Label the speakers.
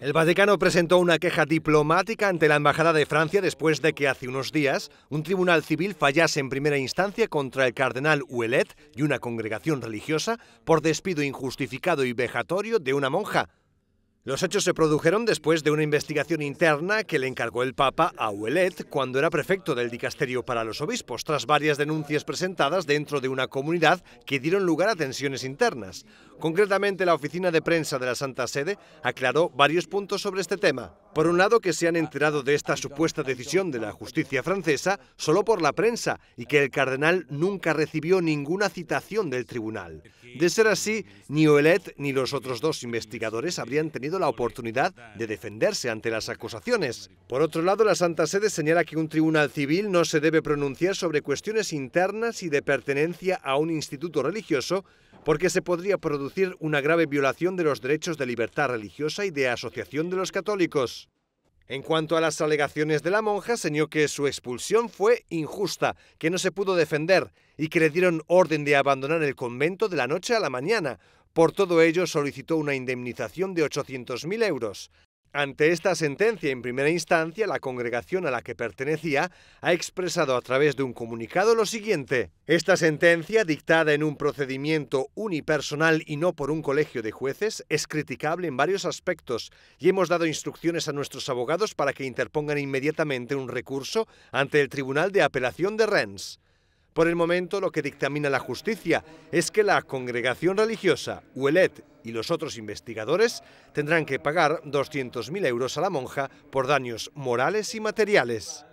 Speaker 1: El Vaticano presentó una queja diplomática ante la Embajada de Francia después de que hace unos días un tribunal civil fallase en primera instancia contra el cardenal huelet y una congregación religiosa por despido injustificado y vejatorio de una monja. Los hechos se produjeron después de una investigación interna que le encargó el Papa a Ouellet cuando era prefecto del Dicasterio para los Obispos, tras varias denuncias presentadas dentro de una comunidad que dieron lugar a tensiones internas. Concretamente, la oficina de prensa de la Santa Sede aclaró varios puntos sobre este tema. Por un lado, que se han enterado de esta supuesta decisión de la justicia francesa solo por la prensa y que el cardenal nunca recibió ninguna citación del tribunal. De ser así, ni Ouellet ni los otros dos investigadores habrían tenido la oportunidad de defenderse ante las acusaciones. Por otro lado, la Santa Sede señala que un tribunal civil no se debe pronunciar sobre cuestiones internas y de pertenencia a un instituto religioso porque se podría producir una grave violación de los derechos de libertad religiosa y de asociación de los católicos. En cuanto a las alegaciones de la monja, señó que su expulsión fue injusta, que no se pudo defender y que le dieron orden de abandonar el convento de la noche a la mañana. Por todo ello solicitó una indemnización de 800.000 euros. Ante esta sentencia en primera instancia, la congregación a la que pertenecía ha expresado a través de un comunicado lo siguiente. Esta sentencia, dictada en un procedimiento unipersonal y no por un colegio de jueces, es criticable en varios aspectos y hemos dado instrucciones a nuestros abogados para que interpongan inmediatamente un recurso ante el Tribunal de Apelación de Rennes. Por el momento, lo que dictamina la justicia es que la congregación religiosa, UELET y los otros investigadores tendrán que pagar 200.000 euros a la monja por daños morales y materiales.